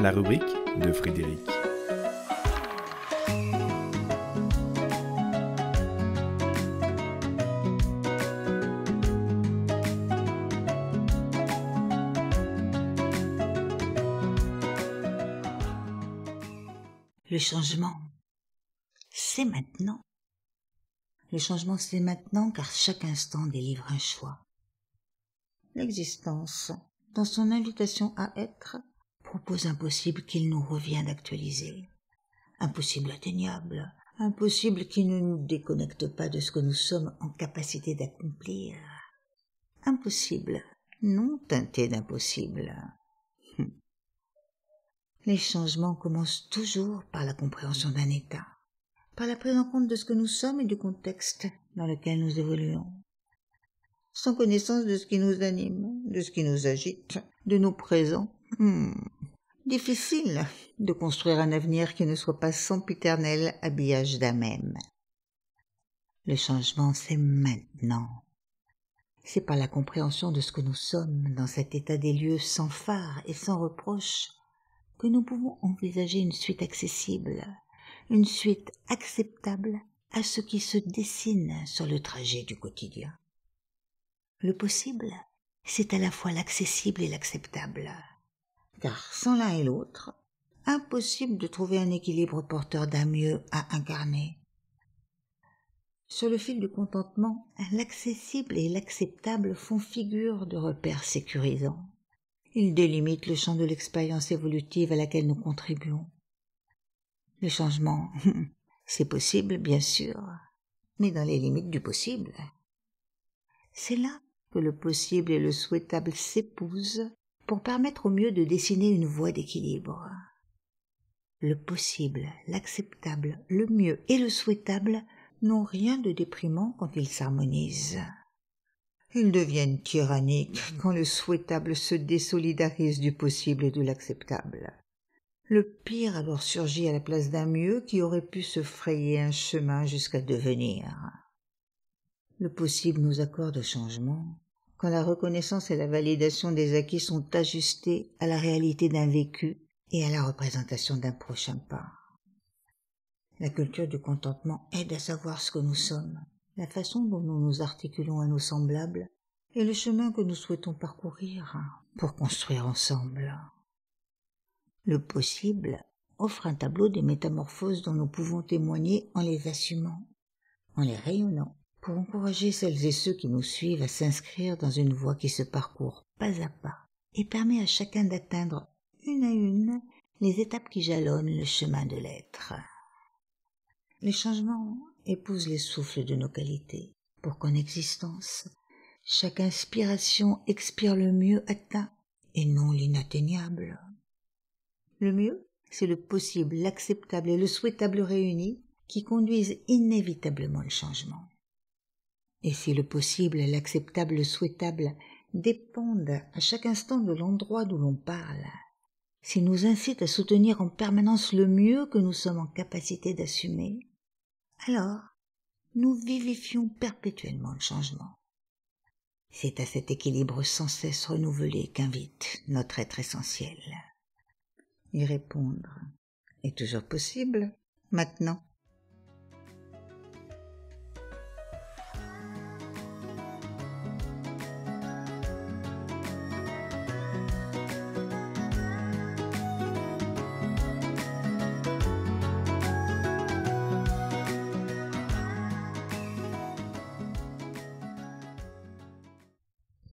la rubrique de Frédéric. Le changement, c'est maintenant. Le changement, c'est maintenant car chaque instant délivre un choix. L'existence, dans son invitation à être, propos impossible qu'il nous revient d'actualiser. Impossible atteignable, impossible qui ne nous déconnecte pas de ce que nous sommes en capacité d'accomplir. Impossible, non teinté d'impossible. Hum. Les changements commencent toujours par la compréhension d'un état, par la prise en compte de ce que nous sommes et du contexte dans lequel nous évoluons. Sans connaissance de ce qui nous anime, de ce qui nous agite, de nos présents, hum, difficile de construire un avenir qui ne soit pas sans piternel habillage d'amèmes. Le changement, c'est maintenant. C'est par la compréhension de ce que nous sommes dans cet état des lieux sans phare et sans reproche que nous pouvons envisager une suite accessible, une suite acceptable à ce qui se dessine sur le trajet du quotidien. Le possible, c'est à la fois l'accessible et l'acceptable car sans l'un et l'autre, impossible de trouver un équilibre porteur d'un mieux à incarner. Sur le fil du contentement, l'accessible et l'acceptable font figure de repères sécurisants. Ils délimitent le champ de l'expérience évolutive à laquelle nous contribuons. Le changement, c'est possible, bien sûr, mais dans les limites du possible. C'est là que le possible et le souhaitable s'épousent pour permettre au mieux de dessiner une voie d'équilibre. Le possible, l'acceptable, le mieux et le souhaitable n'ont rien de déprimant quand ils s'harmonisent. Ils deviennent tyranniques quand le souhaitable se désolidarise du possible et de l'acceptable. Le pire alors surgit à la place d'un mieux qui aurait pu se frayer un chemin jusqu'à devenir. Le possible nous accorde au changement, quand la reconnaissance et la validation des acquis sont ajustées à la réalité d'un vécu et à la représentation d'un prochain pas. La culture du contentement aide à savoir ce que nous sommes, la façon dont nous nous articulons à nos semblables et le chemin que nous souhaitons parcourir pour construire ensemble. Le possible offre un tableau des métamorphoses dont nous pouvons témoigner en les assumant, en les rayonnant pour encourager celles et ceux qui nous suivent à s'inscrire dans une voie qui se parcourt pas à pas et permet à chacun d'atteindre une à une les étapes qui jalonnent le chemin de l'être. Les changements épousent les souffles de nos qualités pour qu'en existence, chaque inspiration expire le mieux atteint et non l'inatteignable. Le mieux, c'est le possible, l'acceptable et le souhaitable réunis qui conduisent inévitablement le changement et si le possible, l'acceptable, le souhaitable dépendent à chaque instant de l'endroit d'où l'on parle, s'ils nous incitent à soutenir en permanence le mieux que nous sommes en capacité d'assumer, alors nous vivifions perpétuellement le changement. C'est à cet équilibre sans cesse renouvelé qu'invite notre être essentiel. Y répondre est toujours possible maintenant.